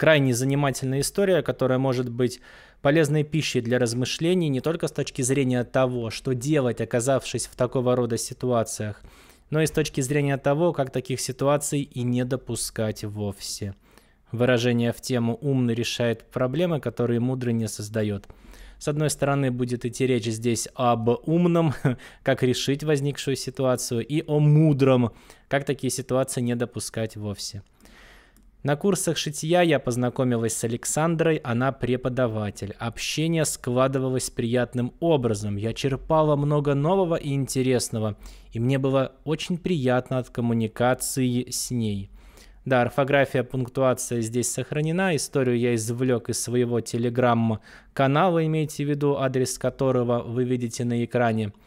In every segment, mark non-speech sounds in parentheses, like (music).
крайне занимательная история, которая может быть полезной пищей для размышлений не только с точки зрения того, что делать, оказавшись в такого рода ситуациях, но и с точки зрения того, как таких ситуаций и не допускать вовсе. Выражение в тему «умный решает проблемы, которые мудрый не создает». С одной стороны, будет идти речь здесь об умном, (laughs) как решить возникшую ситуацию, и о мудром, как такие ситуации не допускать вовсе. На курсах шитья я познакомилась с Александрой, она преподаватель. Общение складывалось приятным образом, я черпала много нового и интересного, и мне было очень приятно от коммуникации с ней. Да, орфография, пунктуация здесь сохранена, историю я извлек из своего телеграмма канала имейте в виду адрес которого вы видите на экране –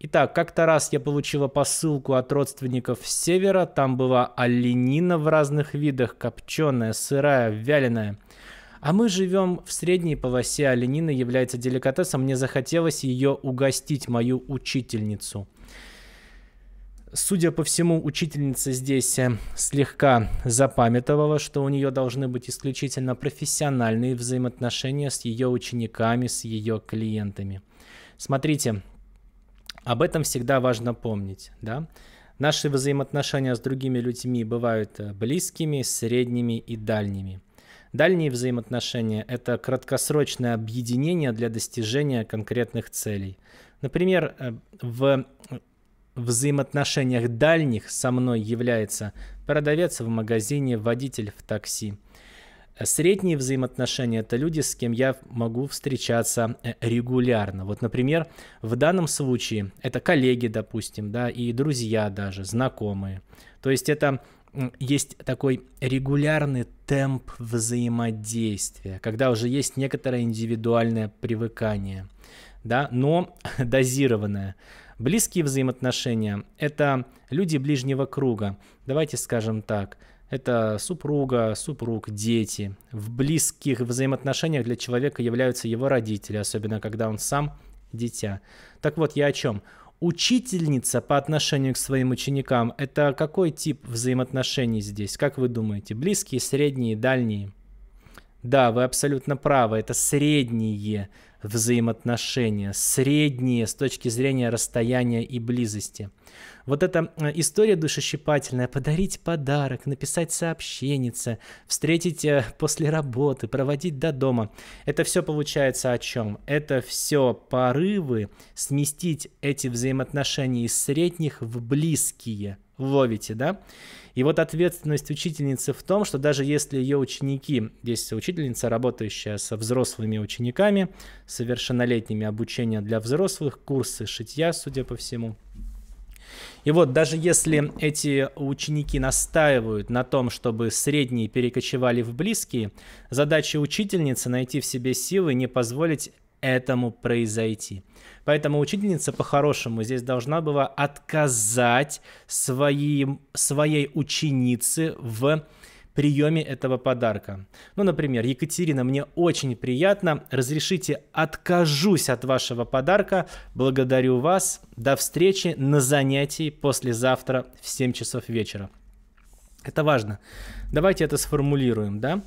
Итак, как-то раз я получила посылку от родственников с севера. Там была оленина в разных видах, копченая, сырая, вяленая. А мы живем в средней полосе, оленина является деликатесом. Мне захотелось ее угостить, мою учительницу. Судя по всему, учительница здесь э, слегка запамятовала, что у нее должны быть исключительно профессиональные взаимоотношения с ее учениками, с ее клиентами. Смотрите, об этом всегда важно помнить, да? Наши взаимоотношения с другими людьми бывают э, близкими, средними и дальними. Дальние взаимоотношения – это краткосрочное объединение для достижения конкретных целей. Например, э, в э, взаимоотношениях дальних со мной является продавец в магазине, водитель в такси. Средние взаимоотношения – это люди, с кем я могу встречаться э, регулярно. Вот, например, в данном случае это коллеги, допустим, да, и друзья даже, знакомые. То есть это есть такой регулярный темп взаимодействия, когда уже есть некоторое индивидуальное привыкание, да, но (laughs) дозированное. Близкие взаимоотношения – это люди ближнего круга. Давайте скажем так – это супруга, супруг, дети. В близких взаимоотношениях для человека являются его родители, особенно когда он сам дитя. Так вот, я о чем? Учительница по отношению к своим ученикам – это какой тип взаимоотношений здесь? Как вы думаете? Близкие, средние, дальние? Да, вы абсолютно правы, это средние взаимоотношения, средние с точки зрения расстояния и близости. Вот эта э, история душещипательная, подарить подарок, написать сообщенице, встретить э, после работы, проводить до дома, это все получается о чем? Это все порывы сместить эти взаимоотношения из средних в близкие – ловите, да? И вот ответственность учительницы в том, что даже если ее ученики, здесь учительница, работающая со взрослыми учениками, совершеннолетними обучение для взрослых, курсы шитья, судя по всему, и вот даже если эти ученики настаивают на том, чтобы средние перекочевали в близкие, задача учительницы найти в себе силы не позволить этому произойти. Поэтому учительница по-хорошему здесь должна была отказать своим, своей ученице в приеме этого подарка. Ну, например, Екатерина, мне очень приятно, разрешите, откажусь от вашего подарка, благодарю вас, до встречи на занятии послезавтра в 7 часов вечера. Это важно. Давайте это сформулируем, да?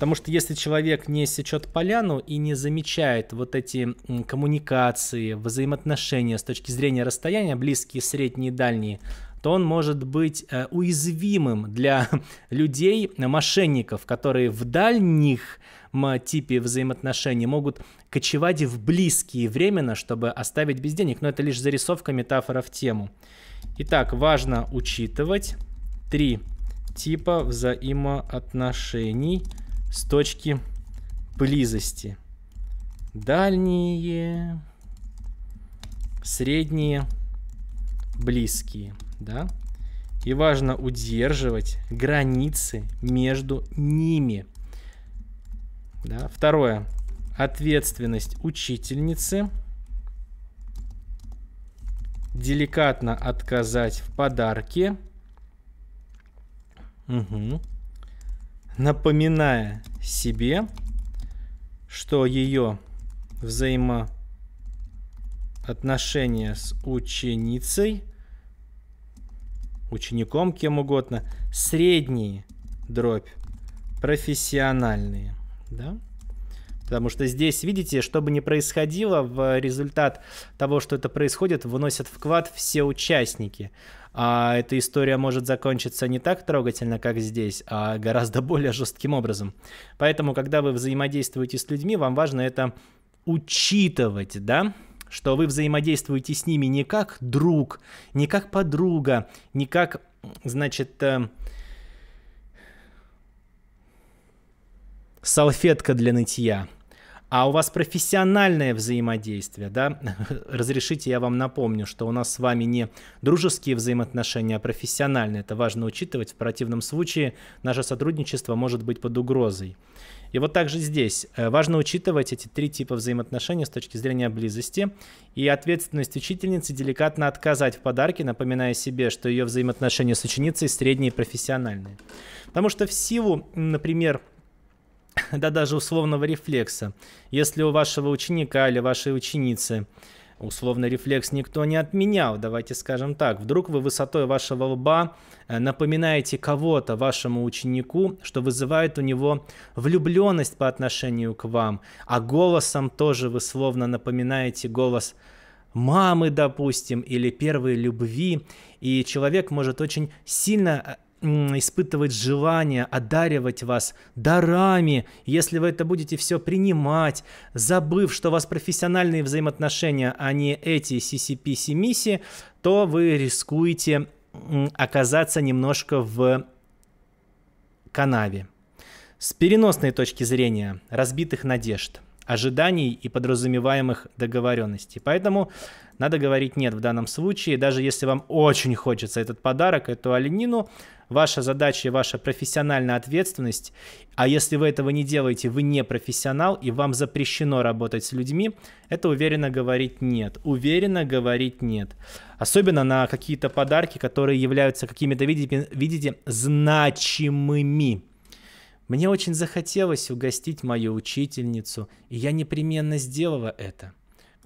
Потому что если человек не сечет поляну и не замечает вот эти коммуникации, взаимоотношения с точки зрения расстояния, близкие, средние, дальние, то он может быть э, уязвимым для (laughs) людей, мошенников, которые в дальних типе взаимоотношений могут кочевать в близкие временно, чтобы оставить без денег. Но это лишь зарисовка, метафора в тему. Итак, важно учитывать три типа взаимоотношений – с точки близости. Дальние, средние, близкие, да? И важно удерживать границы между ними. Да? Второе. Ответственность учительницы. Деликатно отказать в подарке. Угу напоминая себе, что ее взаимоотношения с ученицей, учеником кем угодно, средние дробь, профессиональные. Да? Потому что здесь, видите, что бы ни происходило, в результат того, что это происходит, выносят вклад все участники. А эта история может закончиться не так трогательно, как здесь, а гораздо (laughs) более жестким образом. Поэтому, когда вы взаимодействуете с людьми, вам важно это учитывать, да? Что вы взаимодействуете с ними не как друг, не как подруга, не как, значит, э, салфетка для нытья, а у вас профессиональное взаимодействие, да, (laughs) разрешите я вам напомню, что у нас с вами не дружеские взаимоотношения, а профессиональные, это важно учитывать, в противном случае наше сотрудничество может быть под угрозой. И вот также здесь э, важно учитывать эти три типа взаимоотношений с точки зрения близости и ответственность учительницы деликатно отказать в подарке, напоминая себе, что ее взаимоотношения с ученицей средние и профессиональные. Потому что в силу, например, (laughs) да даже условного рефлекса. Если у вашего ученика или вашей ученицы условный рефлекс никто не отменял, давайте скажем так, вдруг вы высотой вашего лба э, напоминаете кого-то вашему ученику, что вызывает у него влюбленность по отношению к вам, а голосом тоже вы словно напоминаете голос мамы, допустим, или первой любви, и человек может очень сильно э, испытывать желание одаривать вас дарами, если вы это будете все принимать, забыв, что у вас профессиональные взаимоотношения, а не эти CCP-семиси, то вы рискуете оказаться немножко в канаве. С переносной точки зрения разбитых надежд, ожиданий и подразумеваемых договоренностей. Поэтому надо говорить «нет» в данном случае. Даже если вам очень хочется этот подарок, эту оленину, ваша задача и ваша профессиональная ответственность. А если вы этого не делаете, вы не профессионал, и вам запрещено работать с людьми, это уверенно говорить нет. Уверенно говорить нет. Особенно на какие-то подарки, которые являются какими-то, видите, видите значимыми. Мне очень захотелось угостить мою учительницу, и я непременно сделала это.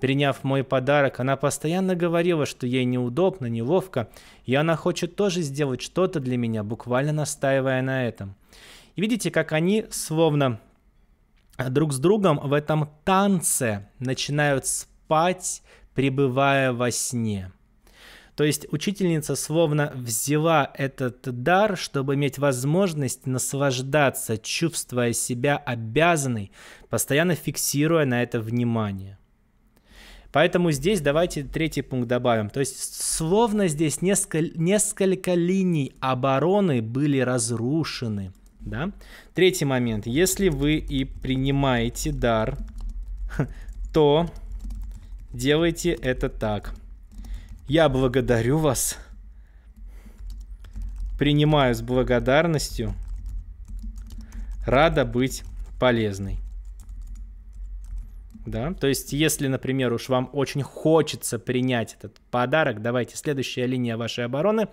Приняв мой подарок, она постоянно говорила, что ей неудобно, неловко, и она хочет тоже сделать что-то для меня, буквально настаивая на этом. И видите, как они словно э, друг с другом в этом танце начинают спать, пребывая во сне. То есть учительница словно взяла этот дар, чтобы иметь возможность наслаждаться, чувствуя себя обязанной, постоянно фиксируя на это внимание. Поэтому здесь давайте третий пункт добавим. То есть словно здесь несколько, несколько линий обороны были разрушены. Да? Третий момент. Если вы и принимаете дар, (laughs) то делайте это так. Я благодарю вас. Принимаю с благодарностью. Рада быть полезной. Да, то есть, если, например, уж вам очень хочется принять этот подарок, давайте следующая линия вашей обороны.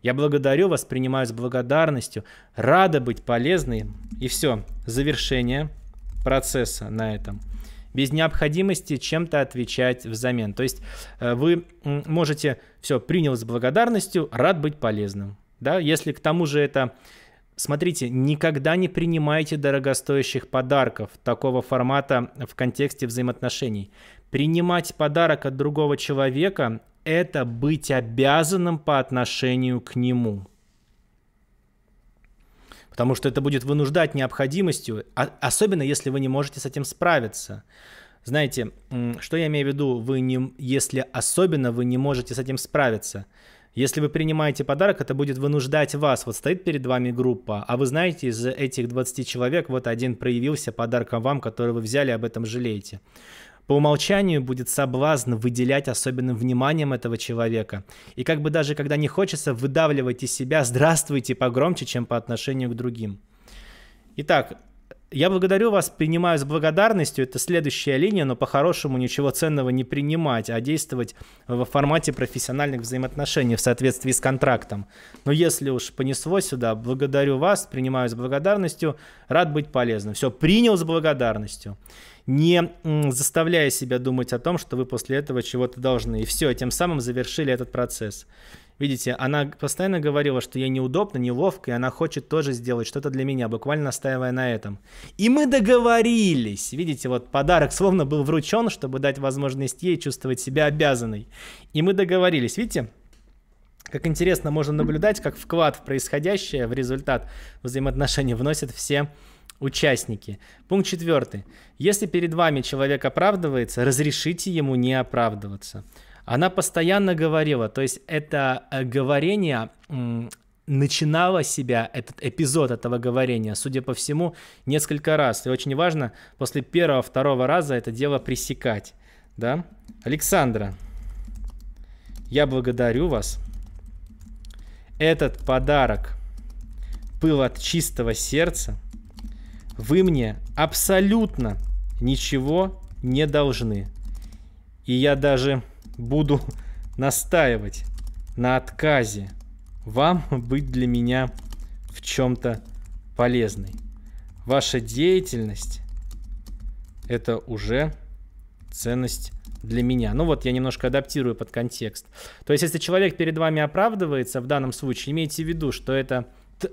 Я благодарю вас, принимаю с благодарностью, рада быть полезной. И все, завершение процесса на этом без необходимости чем-то отвечать взамен. То есть э, вы можете все принял с благодарностью, рад быть полезным. Да? Если к тому же это Смотрите, никогда не принимайте дорогостоящих подарков такого формата в контексте взаимоотношений. Принимать подарок от другого человека – это быть обязанным по отношению к нему. Потому что это будет вынуждать необходимостью, а, особенно если вы не можете с этим справиться. Знаете, что я имею в виду, вы не, если особенно вы не можете с этим справиться – если вы принимаете подарок, это будет вынуждать вас. Вот стоит перед вами группа, а вы знаете, из этих 20 человек вот один проявился подарком вам, который вы взяли, об этом жалеете. По умолчанию будет соблазн выделять особенным вниманием этого человека. И как бы даже когда не хочется, выдавливать из себя «здравствуйте» погромче, чем по отношению к другим. Итак, я благодарю вас, принимаю с благодарностью. Это следующая линия, но по-хорошему ничего ценного не принимать, а действовать в формате профессиональных взаимоотношений в соответствии с контрактом. Но если уж понесло сюда, благодарю вас, принимаю с благодарностью, рад быть полезным. Все, принял с благодарностью не заставляя себя думать о том, что вы после этого чего-то должны. И все, тем самым завершили этот процесс. Видите, она постоянно говорила, что ей неудобно, неловко, и она хочет тоже сделать что-то для меня, буквально настаивая на этом. И мы договорились. Видите, вот подарок словно был вручен, чтобы дать возможность ей чувствовать себя обязанной. И мы договорились. Видите, как интересно можно наблюдать, как вклад в происходящее, в результат взаимоотношений вносят все участники. Пункт четвертый. Если перед вами человек оправдывается, разрешите ему не оправдываться. Она постоянно говорила, то есть это э, говорение начинало себя, этот эпизод этого говорения, судя по всему, несколько раз. И очень важно после первого, второго раза это дело пресекать. Да? Александра, я благодарю вас. Этот подарок был от чистого сердца. Вы мне абсолютно ничего не должны. И я даже буду настаивать на отказе вам быть для меня в чем-то полезной. Ваша деятельность – это уже ценность для меня. Ну вот я немножко адаптирую под контекст. То есть если человек перед вами оправдывается в данном случае, имейте в виду, что это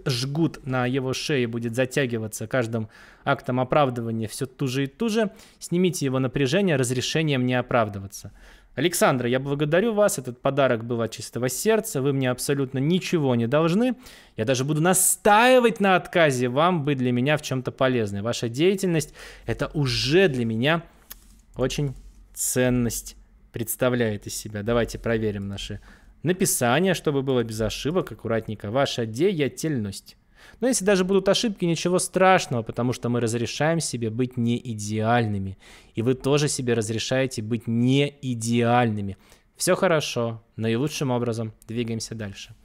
жгут на его шее будет затягиваться каждым актом оправдывания все ту же и ту же снимите его напряжение разрешением не оправдываться. Александра, я благодарю вас. Этот подарок был от чистого сердца. Вы мне абсолютно ничего не должны. Я даже буду настаивать на отказе. Вам бы для меня в чем-то полезной. Ваша деятельность – это уже для меня очень ценность представляет из себя. Давайте проверим наши написания, чтобы было без ошибок, аккуратненько. Ваша деятельность. Но если даже будут ошибки, ничего страшного, потому что мы разрешаем себе быть не идеальными. И вы тоже себе разрешаете быть не идеальными. Все хорошо, но и лучшим образом двигаемся дальше.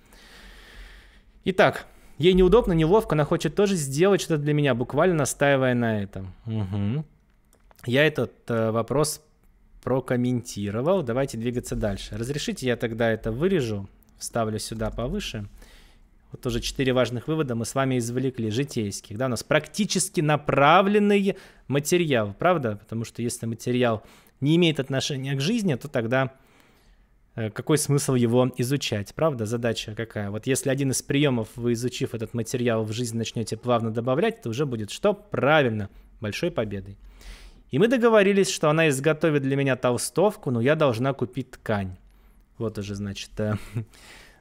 Итак, ей неудобно, неловко, она хочет тоже сделать что-то для меня, буквально настаивая на этом. Угу. Я этот э, вопрос прокомментировал. Давайте двигаться дальше. Разрешите, я тогда это вырежу, вставлю сюда повыше. Вот тоже четыре важных вывода мы с вами извлекли, житейских. Да, у нас практически направленный материал, правда? Потому что если материал не имеет отношения к жизни, то тогда э, какой смысл его изучать, правда? Задача какая? Вот если один из приемов, вы изучив этот материал в жизнь, начнете плавно добавлять, то уже будет что? Правильно, большой победой. И мы договорились, что она изготовит для меня толстовку, но я должна купить ткань. Вот уже, значит, э, (laughs)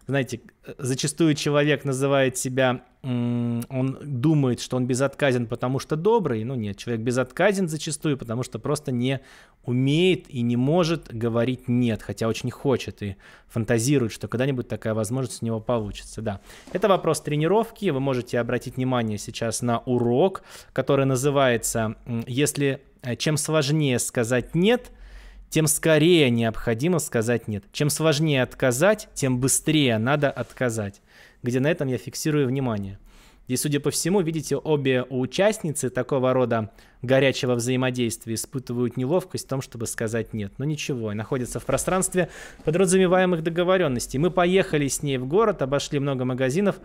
знаете, зачастую человек называет себя, он думает, что он безотказен, потому что добрый. Ну нет, человек безотказен зачастую, потому что просто не умеет и не может говорить «нет», хотя очень хочет и фантазирует, что когда-нибудь такая возможность у него получится. Да, это вопрос тренировки. Вы можете обратить внимание сейчас на урок, который называется «Если э, чем сложнее сказать «нет», тем скорее необходимо сказать «нет». Чем сложнее отказать, тем быстрее надо отказать, где на этом я фиксирую внимание. И, судя по всему, видите, обе участницы такого рода горячего взаимодействия испытывают неловкость в том, чтобы сказать «нет». Но ничего, находятся в пространстве подразумеваемых договоренностей. Мы поехали с ней в город, обошли много магазинов,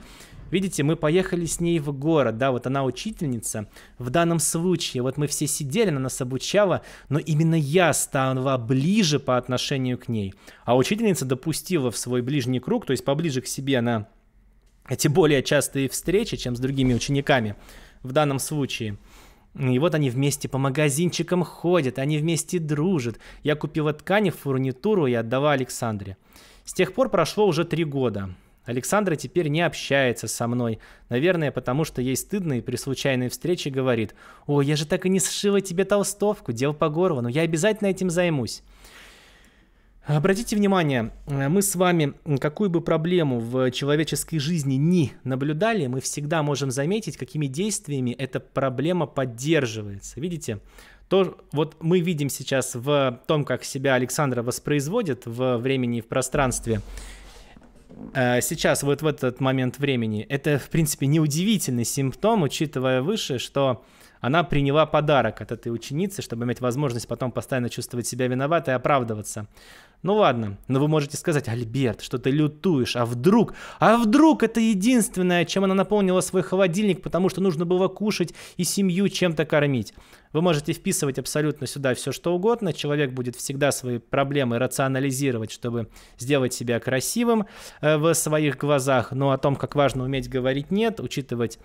Видите, мы поехали с ней в город, да, вот она учительница. В данном случае, вот мы все сидели, она нас обучала, но именно я стала ближе по отношению к ней. А учительница допустила в свой ближний круг, то есть поближе к себе она эти а более частые встречи, чем с другими учениками в данном случае. И вот они вместе по магазинчикам ходят, они вместе дружат. Я купила ткани, фурнитуру и отдала Александре. С тех пор прошло уже три года. Александра теперь не общается со мной, наверное, потому что ей стыдно и при случайной встрече говорит «О, я же так и не сшила тебе толстовку, дел по горло, но я обязательно этим займусь». Обратите внимание, э, мы с вами какую бы проблему в человеческой жизни ни наблюдали, мы всегда можем заметить, какими действиями эта проблема поддерживается. Видите, то, вот мы видим сейчас в том, как себя Александра воспроизводит в времени и в пространстве – Э, сейчас, вот в этот момент времени, это, в принципе, неудивительный симптом, учитывая выше, что она приняла подарок от этой ученицы, чтобы иметь возможность потом постоянно чувствовать себя виноватой и оправдываться. Ну ладно, но вы можете сказать, Альберт, что ты лютуешь, а вдруг, а вдруг это единственное, чем она наполнила свой холодильник, потому что нужно было кушать и семью чем-то кормить. Вы можете вписывать абсолютно сюда все что угодно, человек будет всегда свои проблемы рационализировать, чтобы сделать себя красивым э, в своих глазах, но о том, как важно уметь говорить «нет», учитывать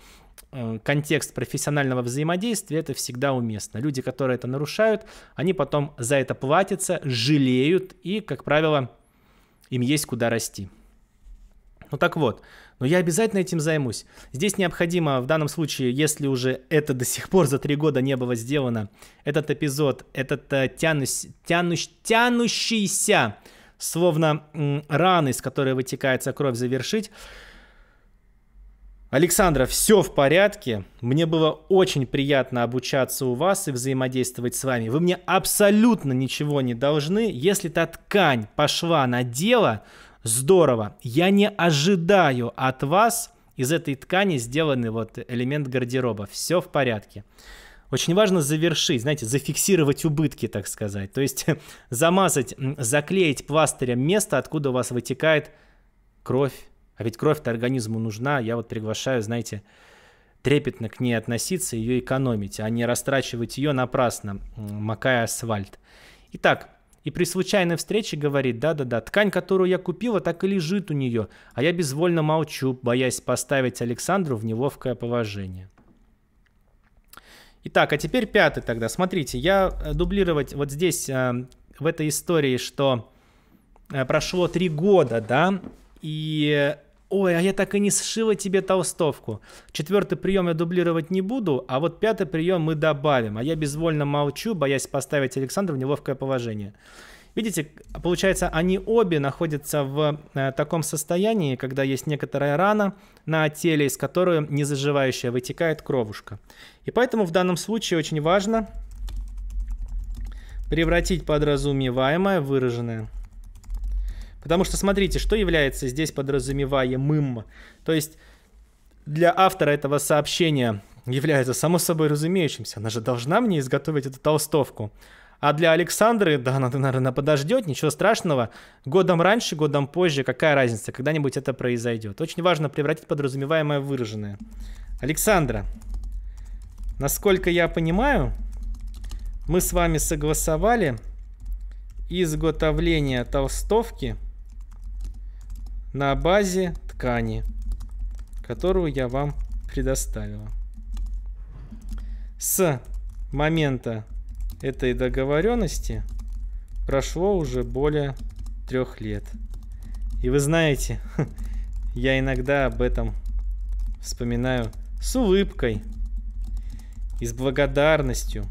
э, контекст профессионального взаимодействия, это всегда уместно. Люди, которые это нарушают, они потом за это платятся, жалеют и, как правило, им есть куда расти. Ну так вот, но я обязательно этим займусь. Здесь необходимо в данном случае, если уже это до сих пор за три года не было сделано, этот эпизод, этот э, тянусь, тянущ, тянущийся, словно м, раны, из которой вытекается кровь, завершить. Александра, все в порядке. Мне было очень приятно обучаться у вас и взаимодействовать с вами. Вы мне абсолютно ничего не должны. Если та ткань пошла на дело, Здорово. Я не ожидаю от вас из этой ткани сделанный вот элемент гардероба. Все в порядке. Очень важно завершить, знаете, зафиксировать убытки, так сказать. То есть (laughs) замазать, заклеить пластырем место, откуда у вас вытекает кровь. А ведь кровь-то организму нужна. Я вот приглашаю, знаете, трепетно к ней относиться, ее экономить, а не растрачивать ее напрасно, макая асфальт. Итак, и при случайной встрече говорит, да-да-да, ткань, которую я купила, так и лежит у нее, а я безвольно молчу, боясь поставить Александру в неловкое положение. Итак, а теперь пятый тогда. Смотрите, я э, дублировать вот здесь, э, в этой истории, что э, прошло три года, да, и Ой, а я так и не сшила тебе толстовку. Четвертый прием я дублировать не буду, а вот пятый прием мы добавим. А я безвольно молчу, боясь поставить Александру в неловкое положение. Видите, получается, они обе находятся в э, таком состоянии, когда есть некоторая рана на теле, из которой не заживающая вытекает кровушка. И поэтому в данном случае очень важно превратить подразумеваемое, выраженное Потому что смотрите, что является здесь подразумеваемым. То есть для автора этого сообщения является само собой разумеющимся. Она же должна мне изготовить эту толстовку. А для Александры, да, она, наверное, подождет, ничего страшного. Годом раньше, годом позже, какая разница, когда-нибудь это произойдет. Очень важно превратить подразумеваемое в выраженное. Александра, насколько я понимаю, мы с вами согласовали изготовление толстовки – на базе ткани, которую я вам предоставила. С момента этой договоренности прошло уже более трех лет. И вы знаете, (laughs) я иногда об этом вспоминаю с улыбкой и с благодарностью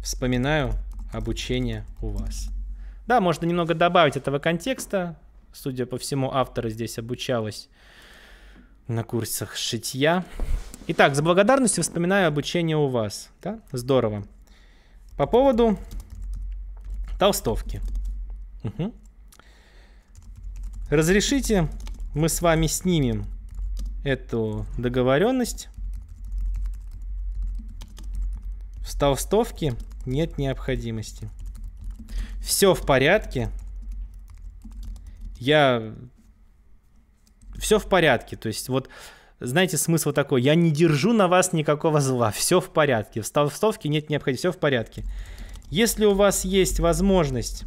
вспоминаю обучение у вас. Да, можно немного добавить этого контекста, Судя по всему, автора здесь обучалась на курсах шитья. Итак, за благодарность вспоминаю обучение у вас. Да? Здорово. По поводу толстовки. Угу. Разрешите, мы с вами снимем эту договоренность. В толстовке нет необходимости. Все в порядке, я... Все в порядке. То есть вот знаете, смысл такой, я не держу на вас никакого зла, все в порядке, в столовке нет необходимости, все в порядке. Если у вас есть возможность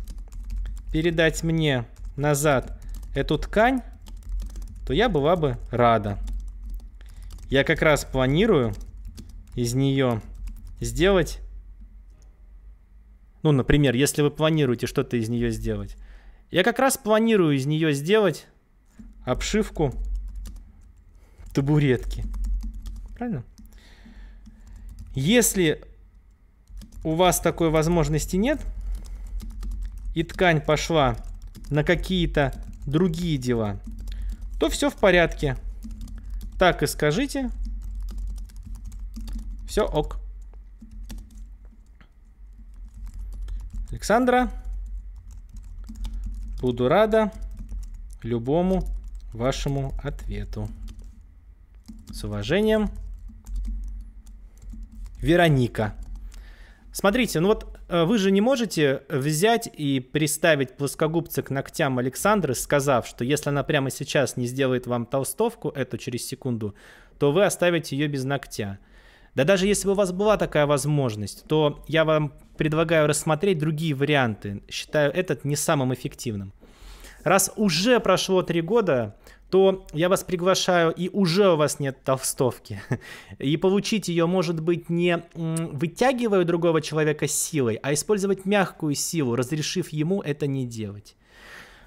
передать мне назад эту ткань, то я была бы рада. Я как раз планирую из нее сделать, ну, например, если вы планируете что-то из нее сделать, я как раз планирую из нее сделать обшивку табуретки. Правильно? Если у вас такой возможности нет, и ткань пошла на какие-то другие дела, то все в порядке. Так и скажите. Все ок. Александра. Буду рада любому вашему ответу. С уважением, Вероника. Смотрите, ну вот э, вы же не можете взять и приставить плоскогубцы к ногтям Александры, сказав, что если она прямо сейчас не сделает вам толстовку эту через секунду, то вы оставите ее без ногтя. Да даже если бы у вас была такая возможность, то я вам предлагаю рассмотреть другие варианты. Считаю этот не самым эффективным. Раз уже прошло три года, то я вас приглашаю, и уже у вас нет толстовки. (laughs) И получить ее, может быть, не вытягивая другого человека силой, а использовать мягкую силу, разрешив ему это не делать.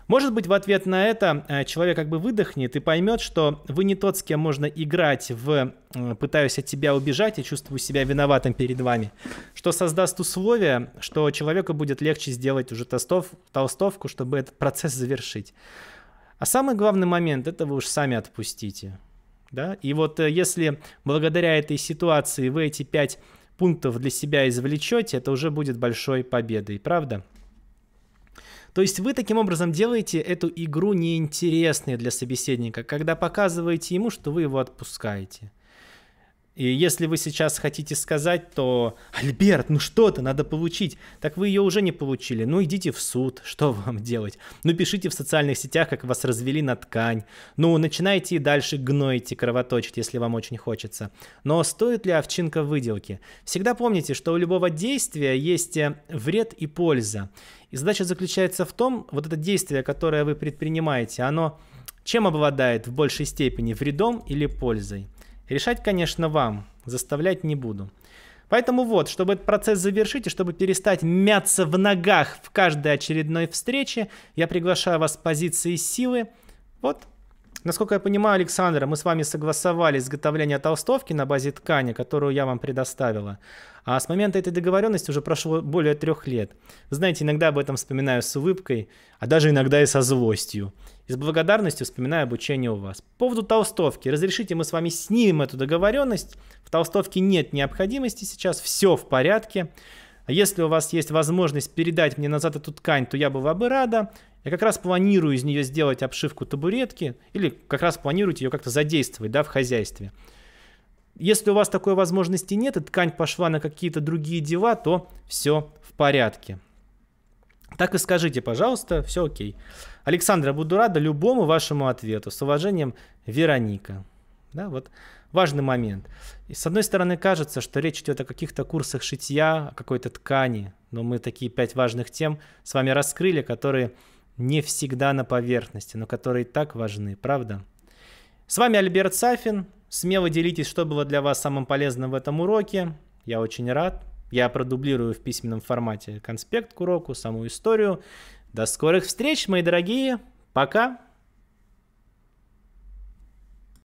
Может быть, в ответ на это э, человек как бы выдохнет и поймет, что вы не тот, с кем можно играть в э, «пытаюсь от тебя убежать и чувствую себя виноватым перед вами», что создаст условия, что человеку будет легче сделать уже тостов толстовку, чтобы этот процесс завершить. А самый главный момент – это вы уж сами отпустите. Да? И вот э, если благодаря этой ситуации вы эти пять пунктов для себя извлечете, это уже будет большой победой, правда? То есть вы таким образом делаете эту игру неинтересной для собеседника, когда показываете ему, что вы его отпускаете. И если вы сейчас хотите сказать, то «Альберт, ну что то надо получить», так вы ее уже не получили. Ну идите в суд, (laughs) что вам делать? Ну пишите в социальных сетях, как вас развели на ткань. Ну начинайте и дальше гноить и кровоточить, если вам очень хочется. Но стоит ли овчинка выделки? Всегда помните, что у любого действия есть э, вред и польза. И задача заключается в том, вот это действие, которое вы предпринимаете, оно чем обладает в большей степени, вредом или пользой? Решать, конечно, вам. Заставлять не буду. Поэтому вот, чтобы этот процесс завершить и чтобы перестать мяться в ногах в каждой очередной встрече, я приглашаю вас с позиции силы. Вот, Насколько я понимаю, Александр, мы с вами согласовали изготовление толстовки на базе ткани, которую я вам предоставила. А с момента этой договоренности уже прошло более трех лет. знаете, иногда об этом вспоминаю с улыбкой, а даже иногда и со злостью. И с благодарностью вспоминаю обучение у вас. По поводу толстовки. Разрешите, мы с вами снимем эту договоренность. В толстовке нет необходимости сейчас, все в порядке. Если у вас есть возможность передать мне назад эту ткань, то я была бы рада. Я как раз планирую из нее сделать обшивку табуретки или как раз планируете ее как-то задействовать да, в хозяйстве. Если у вас такой возможности нет и ткань пошла на какие-то другие дела, то все в порядке. Так и скажите, пожалуйста, все окей. Александра, буду рада любому вашему ответу. С уважением, Вероника. Да, вот важный момент. И с одной стороны, кажется, что речь идет о каких-то курсах шитья, о какой-то ткани, но мы такие пять важных тем с вами раскрыли, которые не всегда на поверхности, но которые так важны, правда? С вами Альберт Сафин. Смело делитесь, что было для вас самым полезным в этом уроке. Я очень рад. Я продублирую в письменном формате конспект к уроку, саму историю. До скорых встреч, мои дорогие. Пока.